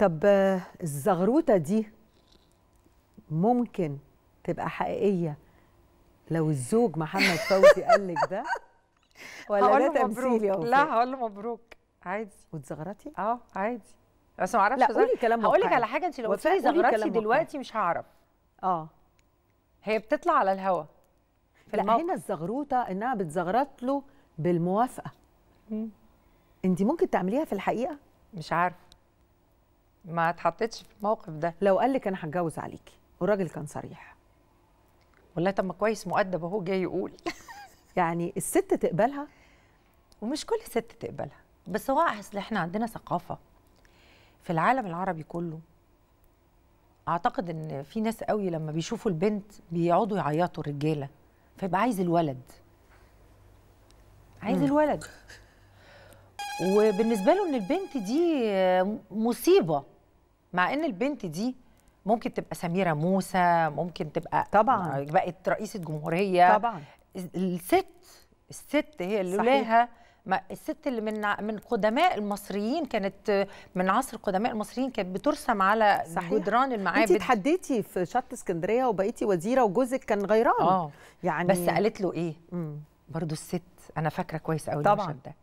طب الزغروطه دي ممكن تبقى حقيقيه لو الزوج محمد فوزي قال لك ده ولا ده تمثيل يا لا هقول له مبروك عادي وتزغرتي اه عادي بس ما اعرفش لا قولي كلام هقول لك على حاجه انت لو قلتي زغرتي دلوقتي مش هعرف اه هي بتطلع على الهوا في لا الموقف. هنا الزغروطه انها بتزغرت له بالموافقه انت ممكن تعمليها في الحقيقه مش عارفه ما اتحطيتش في الموقف ده لو قال لك انا هتجوز عليكي والراجل كان صريح والله طب ما كويس مؤدب اهو جاي يقول يعني الست تقبلها ومش كل ست تقبلها بس هو اصل احنا عندنا ثقافه في العالم العربي كله اعتقد ان في ناس قوي لما بيشوفوا البنت بيقعدوا يعيطوا الرجاله فيبقى عايز الولد عايز الولد وبالنسبه له ان البنت دي آه، مصيبه مع ان البنت دي ممكن تبقى سميره موسى ممكن تبقى طبعا آه، بقت رئيسه جمهوريه طبعا الست الست هي اللي لها ما الست اللي من من قدماء المصريين كانت آه، من عصر قدماء المصريين كانت بترسم على صحيح. جدران المعابد انت اتحديتي في شط اسكندريه وبقيتي وزيره وجوزك كان غيران اه يعني بس قالت له ايه؟ برضه الست انا فاكره كويس قوي المشهد ده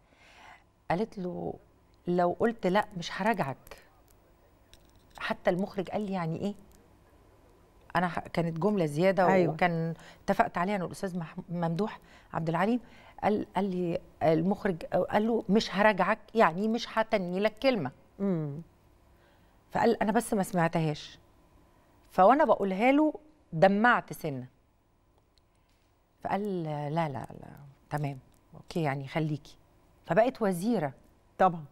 قالت له لو قلت لا مش هراجعك حتى المخرج قال لي يعني ايه انا كانت جمله زياده أيوة. وكان اتفقت عليها انا والاستاذ ممدوح عبد العليم قال قال لي المخرج قال له مش هراجعك يعني مش هتني لك كلمه امم فقال انا بس ما سمعتهاش فوانا بقولها له دمعت سنه فقال لا لا لا تمام اوكي يعني خليكي فبقت وزيره طبعا